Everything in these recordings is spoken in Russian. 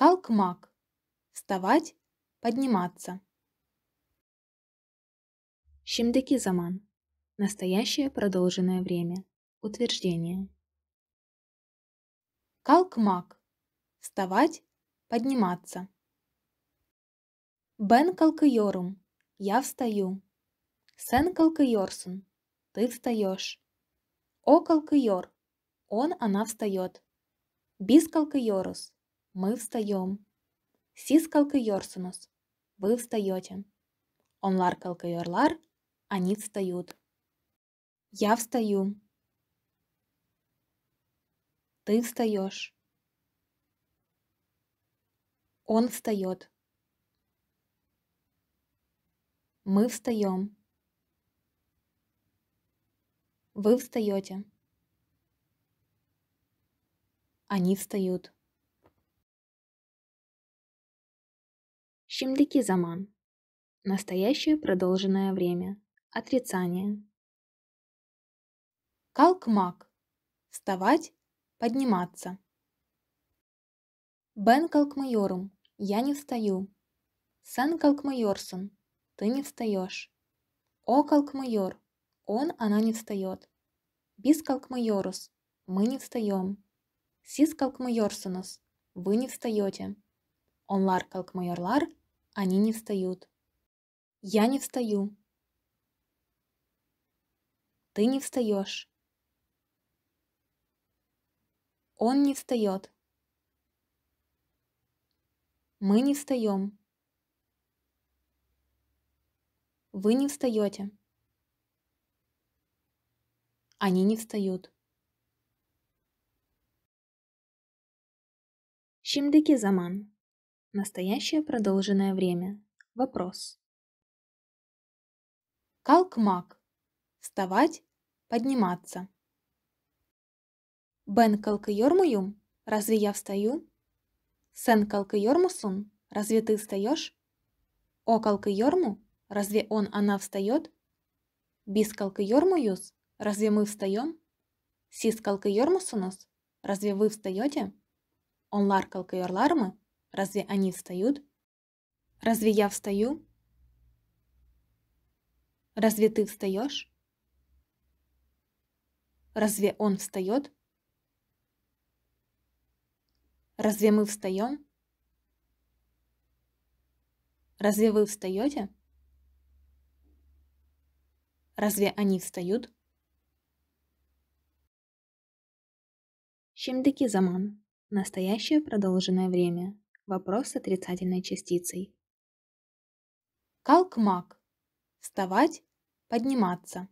Калкмак. Вставать, подниматься. Щемдыки заман. Настоящее продолженное время. Утверждение. Калкмак. Вставать, подниматься. Бен калкайорум. Я встаю. Сен калкайорсун. Ты встаешь. О калкайор. Он, она встает. Бис калкайорус. Мы встаем. Сискалка Йорсунус. Вы встаете. Онлар Йорлар. Они встают. Я встаю. Ты встаешь. Он встает. Мы встаем. Вы встаете. Они встают. Şimdiki заман. Настоящее продолженное время. Отрицание. Калкмак. Вставать, подниматься. Бен Калкмайорум. Я не встаю. Сен Калкмайорсон. Ты не встаешь. О Калкмайор. Он, она не встает. Бис Калкмайорус. Мы не встаем. Сис Калкмайорсонус. Вы не встаете. Онлар Калкмайорлар. Они не встают. Я не встаю. Ты не встаешь. Он не встает. Мы не встаем. Вы не встаете. Они не встают. Şimdiki заман? Настоящее продолженное время. Вопрос. Калкмак. Вставать, подниматься. Бен калкыйормуюм? Разве я встаю? Сен калкайормусун? Разве ты встаешь? О калкайорму? Разве он, она встает? Бис калкыйормуюс? Разве мы встаем? Сис калкайормусунус? Разве вы встаете? Онлар калкыйорлармы? Разве они встают? Разве я встаю? Разве ты встаешь? Разве он встает? Разве мы встаем? Разве вы встаете? Разве они встают? Чем Şimdiki заман настоящее продолженное время. Вопрос с отрицательной частицей. Калкмак. Вставать, подниматься.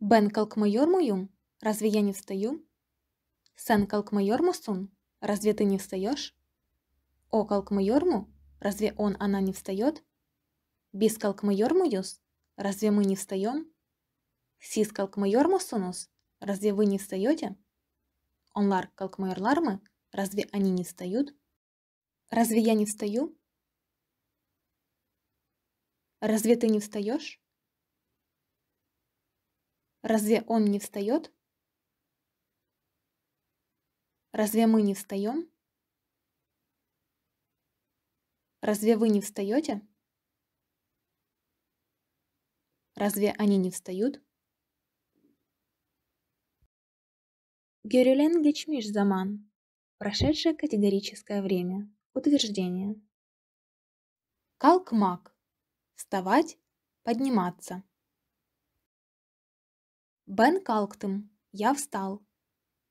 Бен калкмайор муюм, разве я не встаю? Сен калкмайор мусун, разве ты не встаешь? О калкмайор му. разве он, она не встает? Бис калкмайор муюс, разве мы не встаем? Сис калкмайор мусунус, разве вы не встаете? Онлар калкмайор лармы, Разве они не встают? Разве я не встаю? Разве ты не встаешь? Разве он не встает? Разве мы не встаем? Разве вы не встаете? Разве они не встают? Görülen geçmiş zaman Прошедшее категорическое время. Утверждение. Калкмак. Вставать, подниматься. Бен Калктем. Я встал.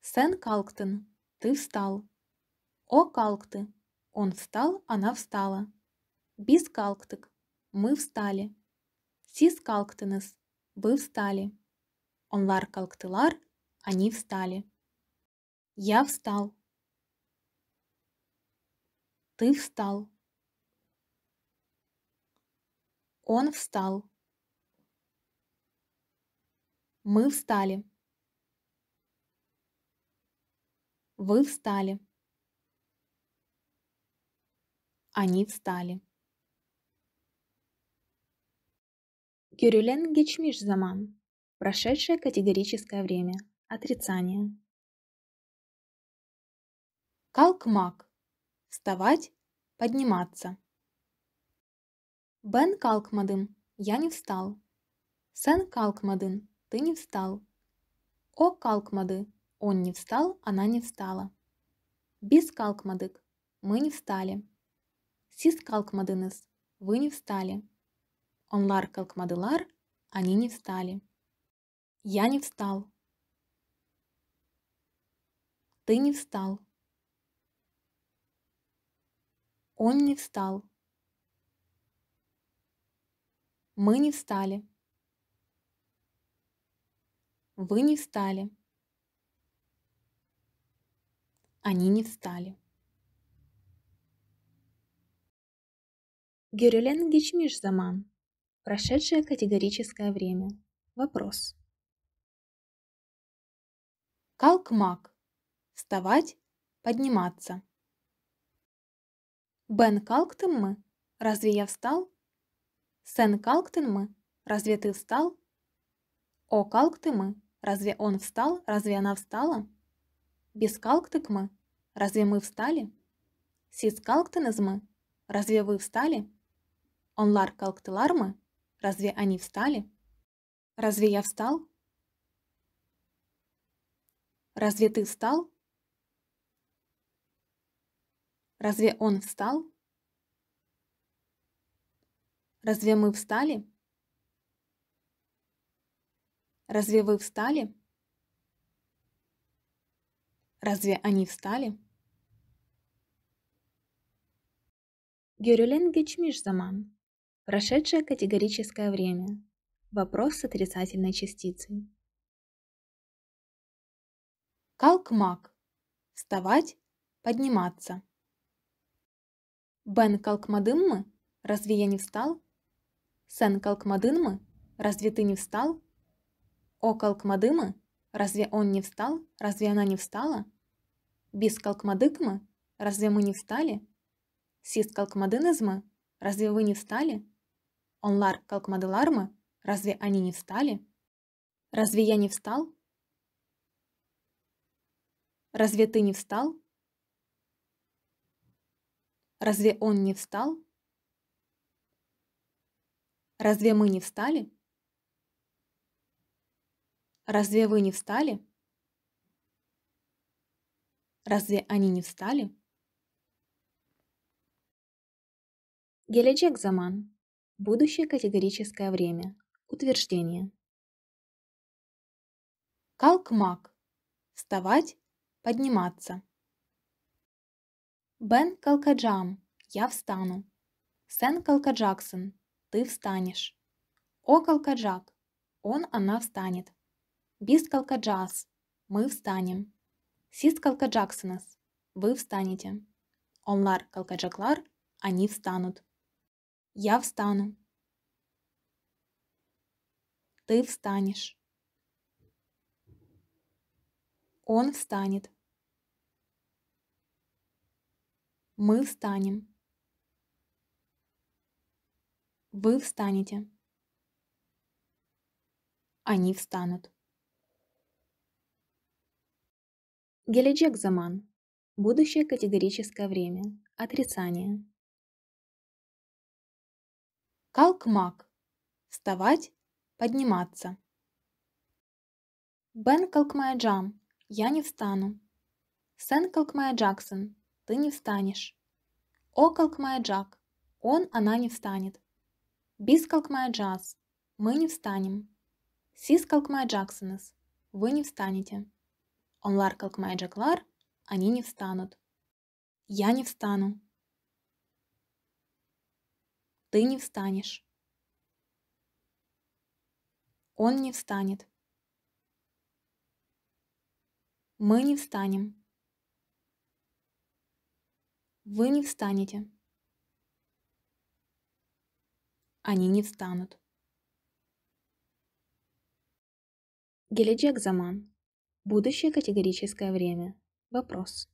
Сен Калктен. Ты встал. О Калкты. Он встал, она встала. Бис Калктык. Мы встали. Сис Калктенес. Вы встали. Онлар Калктылар. Они встали. Я встал. Ты встал. Он встал. Мы встали. Вы встали. Они встали. Кюрюлен Гечмиш Заман. Прошедшее категорическое время. Отрицание. Калкмак. Вставать, подниматься. Бен Калкмадын, я не встал. Сен Калкмадын, ты не встал. О Калкмады, он не встал, она не встала. Бис Калкмадык, мы не встали. Сис Калкмадыныс, вы не встали. Онлар Калкмадылар, они не встали. Я не встал. Ты не встал. Он не встал. Мы не встали. Вы не встали. Они не встали. Герюлен Гичмиш Заман. Прошедшее категорическое время. Вопрос. Калкмак. Вставать, подниматься. Бен Калктенмы? Разве я встал? Сен Калктенмы? Разве ты встал? О Калктемы? Разве он встал? Разве она встала? Без Калктыкмы? Разве мы встали? Сис Калктенезмы? Разве вы встали? Онлар Калктылармы? Разве они встали? Разве я встал? Разве ты встал? Разве он встал? Разве мы встали? Разве вы встали? Разве они встали? Герюлен Заман. Прошедшее категорическое время. Вопрос с отрицательной частицей. Калкмак. Вставать, подниматься. Бен Калкмадынмы? Разве я не встал? Сен Калкмадынмы? Разве ты не встал? О Калкмадымы? Разве он не встал? Разве она не встала? Бис Калкмадыкмы? Разве мы не встали? Сис Калкмадынызмы? Разве вы не встали? Онлар Калкмадылармы? Разве они не встали? Разве я не встал? Разве ты не встал? Разве он не встал? Разве мы не встали? Разве вы не встали? Разве они не встали? Геледжек Заман. Будущее категорическое время. Утверждение. Калкмак. Вставать, подниматься. Бен Калкаджам, я встану. Сен Калкаджаксон, ты встанешь. О Калкаджак, он, она встанет. Бис Калкаджас, мы встанем. Сис Калкаджаксонас, вы встанете. Онлар Калкаджаклар, они встанут. Я встану. Ты встанешь. Он встанет. Мы встанем. Вы встанете. Они встанут. Геледжек Заман. Будущее категорическое время. Отрицание. Калкмак. Вставать, подниматься. Бен Калкмая Джам. Я не встану. Сен Калкмая Джаксон ты не встанешь. Околк моя Джак, он, она не встанет. Бисколк моя Джаз, мы не встанем. Сисколк моя Джаксонес, вы не встанете. Онларколк моя Джаклар, они не встанут. Я не встану. Ты не встанешь. Он не встанет. Мы не встанем. Вы не встанете. Они не встанут. Геледжек Заман. Будущее категорическое время. Вопрос.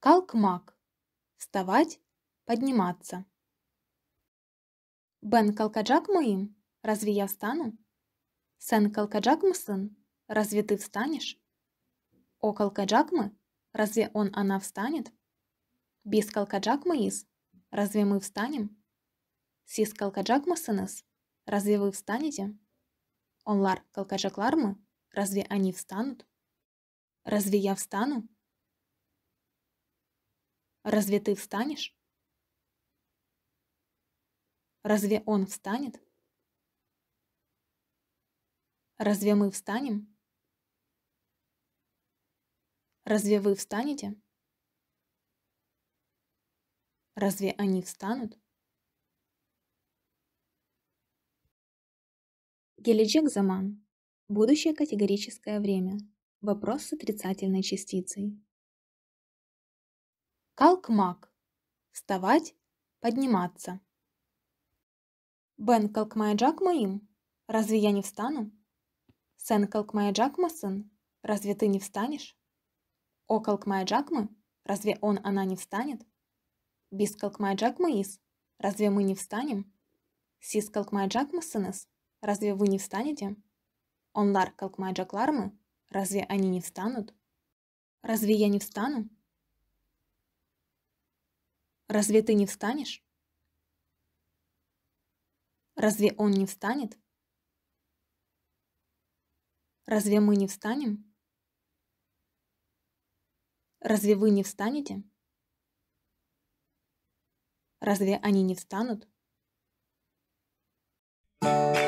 Калкмак. Вставать, подниматься. Бен Калкаджак моим, разве я встану? Сен Калкаджак сын, разве ты встанешь? О Калкаджак мы, Разве он она встанет? Бис мы из? Разве мы встанем? Сис мы сыныс? Разве вы встанете? Онлар лармы? Разве они встанут? Разве я встану? Разве ты встанешь? Разве он встанет? Разве мы встанем? Разве вы встанете? Разве они встанут? Геличек Заман. Будущее категорическое время. Вопрос с отрицательной частицей. Калкмак. Вставать, подниматься. Бен Калкмайджак моим. Разве я не встану? Сен Калкмаяджак масын. Разве ты не встанешь? О моя Джакмы? Разве он, она не встанет? Бисколк моя Джакмы из? Разве мы не встанем? Сис моя Джакмы сынес? Разве вы не встанете? Он ларколк моя Джаклармы? Разве они не встанут? Разве я не встану? Разве ты не встанешь? Разве он не встанет? Разве мы не встанем? Разве вы не встанете? Разве они не встанут? thank you